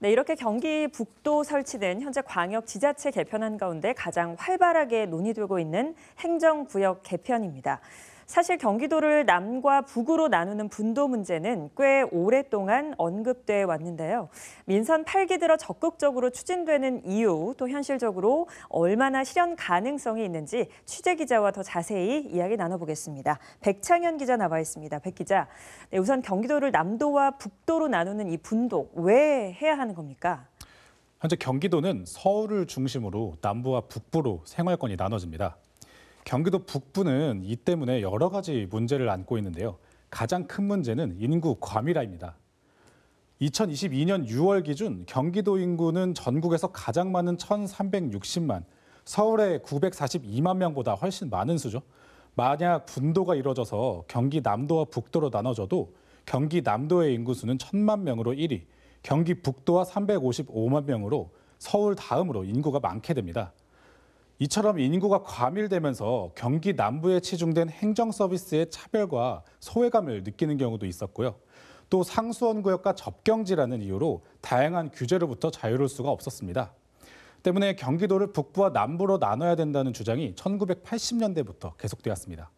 네, 이렇게 경기 북도 설치된 현재 광역 지자체 개편안 가운데 가장 활발하게 논의되고 있는 행정구역 개편입니다. 사실 경기도를 남과 북으로 나누는 분도 문제는 꽤 오랫동안 언급돼 왔는데요. 민선 8기 들어 적극적으로 추진되는 이유 또 현실적으로 얼마나 실현 가능성이 있는지 취재 기자와 더 자세히 이야기 나눠보겠습니다. 백창현 기자 나와 있습니다. 백 기자, 네, 우선 경기도를 남도와 북도로 나누는 이 분독 왜 해야 하는 겁니까? 현재 경기도는 서울을 중심으로 남부와 북부로 생활권이 나눠집니다. 경기도 북부는 이 때문에 여러 가지 문제를 안고 있는데요. 가장 큰 문제는 인구 과밀화입니다. 2022년 6월 기준 경기도 인구는 전국에서 가장 많은 1,360만, 서울의 942만 명보다 훨씬 많은 수죠. 만약 분도가 이뤄져서 경기 남도와 북도로 나눠져도 경기 남도의 인구수는 1 0 0 0만 명으로 1위, 경기 북도와 355만 명으로 서울 다음으로 인구가 많게 됩니다. 이처럼 인구가 과밀되면서 경기 남부에 치중된 행정 서비스의 차별과 소외감을 느끼는 경우도 있었고요. 또 상수원 구역과 접경지라는 이유로 다양한 규제로부터 자유로울 수가 없었습니다. 때문에 경기도를 북부와 남부로 나눠야 된다는 주장이 1980년대부터 계속되었습니다.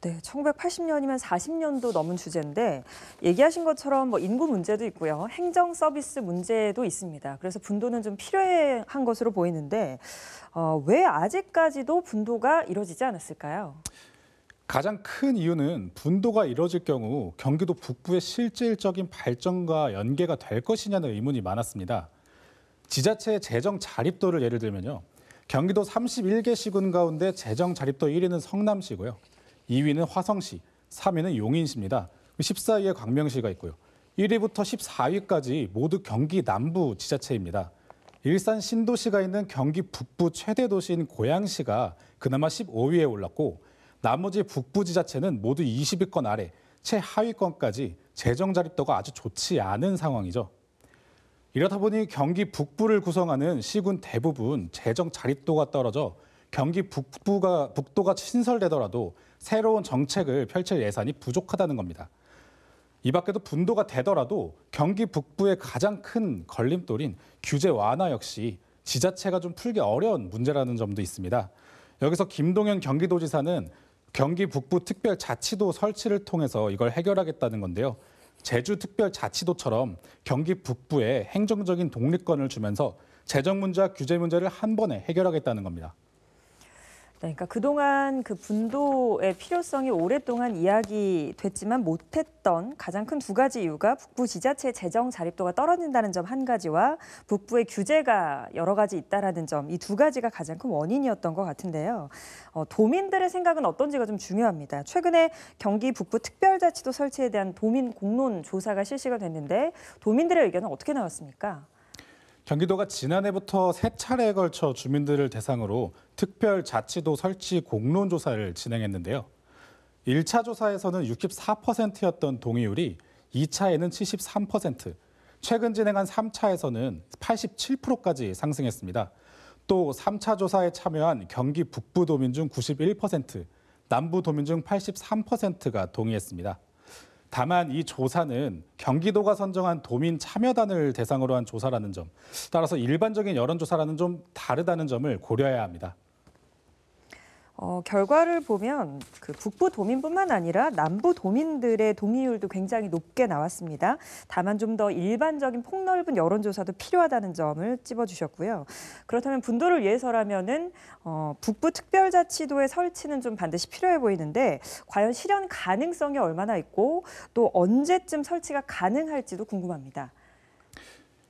네, 1980년이면 40년도 넘은 주제인데 얘기하신 것처럼 뭐 인구 문제도 있고요. 행정 서비스 문제도 있습니다. 그래서 분도는 좀 필요한 것으로 보이는데 어, 왜 아직까지도 분도가 이루어지지 않았을까요? 가장 큰 이유는 분도가 이뤄질 경우 경기도 북부의 실질적인 발전과 연계가 될 것이냐는 의문이 많았습니다. 지자체의 재정 자립도를 예를 들면요. 경기도 31개 시군 가운데 재정 자립도 1위는 성남시고요. 2위는 화성시, 3위는 용인시입니다. 14위에 광명시가 있고요. 1위부터 14위까지 모두 경기 남부 지자체입니다. 일산 신도시가 있는 경기 북부 최대 도시인 고양시가 그나마 15위에 올랐고 나머지 북부 지자체는 모두 20위권 아래 최하위권까지 재정 자립도가 아주 좋지 않은 상황이죠. 이렇다 보니 경기 북부를 구성하는 시군 대부분 재정 자립도가 떨어져 경기 북부가 북도가 신설되더라도 새로운 정책을 펼칠 예산이 부족하다는 겁니다. 이 밖에도 분도가 되더라도 경기 북부의 가장 큰 걸림돌인 규제 완화 역시 지자체가 좀 풀기 어려운 문제라는 점도 있습니다. 여기서 김동현 경기도지사는 경기 북부 특별 자치도 설치를 통해서 이걸 해결하겠다는 건데요. 제주 특별 자치도처럼 경기 북부에 행정적인 독립권을 주면서 재정 문제와 규제 문제를 한 번에 해결하겠다는 겁니다. 네, 그러니까 그동안 그 분도의 필요성이 오랫동안 이야기됐지만 못했던 가장 큰 두 가지 이유가 북부 지자체 재정 자립도가 떨어진다는 점 한 가지와 북부의 규제가 여러 가지 있다라는 점 이 두 가지가 가장 큰 원인이었던 것 같은데요. 어, 도민들의 생각은 어떤지가 좀 중요합니다. 최근에 경기 북부 특별자치도 설치에 대한 도민 공론 조사가 실시가 됐는데 도민들의 의견은 어떻게 나왔습니까? 경기도가 지난해부터 세 차례에 걸쳐 주민들을 대상으로 특별 자치도 설치 공론 조사를 진행했는데요. 1차 조사에서는 64%였던 동의율이 2차에는 73%, 최근 진행한 3차에서는 87%까지 상승했습니다. 또 3차 조사에 참여한 경기 북부 도민 중 91%, 남부 도민 중 83%가 동의했습니다. 다만 이 조사는 경기도가 선정한 도민 참여단을 대상으로 한 조사라는 점, 따라서 일반적인 여론조사라는 좀 다르다는 점을 고려해야 합니다. 어, 결과를 보면 그 북부 도민뿐만 아니라 남부 도민들의 동의율도 굉장히 높게 나왔습니다. 다만 좀 더 일반적인 폭넓은 여론조사도 필요하다는 점을 찝어주셨고요. 그렇다면 분도를 위해서라면은 어, 북부 특별자치도의 설치는 좀 반드시 필요해 보이는데 과연 실현 가능성이 얼마나 있고 또 언제쯤 설치가 가능할지도 궁금합니다.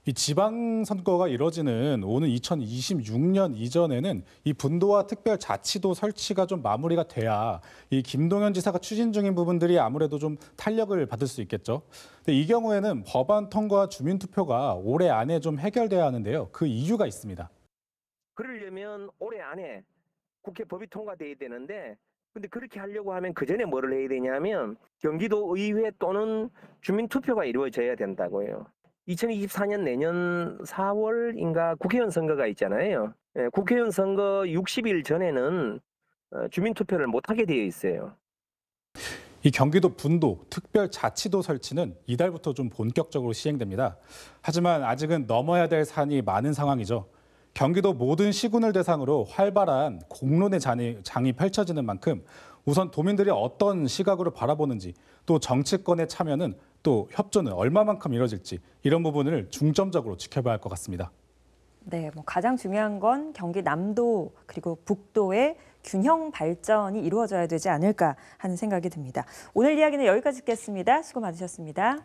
이 지방 선거가 이뤄지는 오는 2026년 이전에는 이 분도와 특별 자치도 설치가 좀 마무리가 돼야 이 김동현 지사가 추진 중인 부분들이 아무래도 좀 탄력을 받을 수 있겠죠. 근데 이 경우에는 법안 통과 주민 투표가 올해 안에 좀 해결돼야 하는데요. 그 이유가 있습니다. 그러려면 올해 안에 국회 법이 통과돼야 되는데 근데 그렇게 하려고 하면 그 전에 뭐를 해야 되냐면 경기도 의회 또는 주민 투표가 이루어져야 된다고요. 2024년 내년 4월인가 국회의원 선거가 있잖아요. 예, 국회의원 선거 60일 전에는 어, 주민투표를 못하게 되어 있어요. 이 경기도 분도 특별 자치도 설치는 이달부터 좀 본격적으로 시행됩니다. 하지만 아직은 넘어야 될 산이 많은 상황이죠. 경기도 모든 시군을 대상으로 활발한 공론의 장이, 장이 펼쳐지는 만큼 우선 도민들이 어떤 시각으로 바라보는지 또 정치권의 참여는 또 협조는 얼마만큼 이뤄질지 이런 부분을 중점적으로 지켜봐야 할 것 같습니다. 네, 뭐 가장 중요한 건 경기 남도 그리고 북도의 균형 발전이 이루어져야 되지 않을까 하는 생각이 듭니다. 오늘 이야기는 여기까지 듣겠습니다. 수고 많으셨습니다.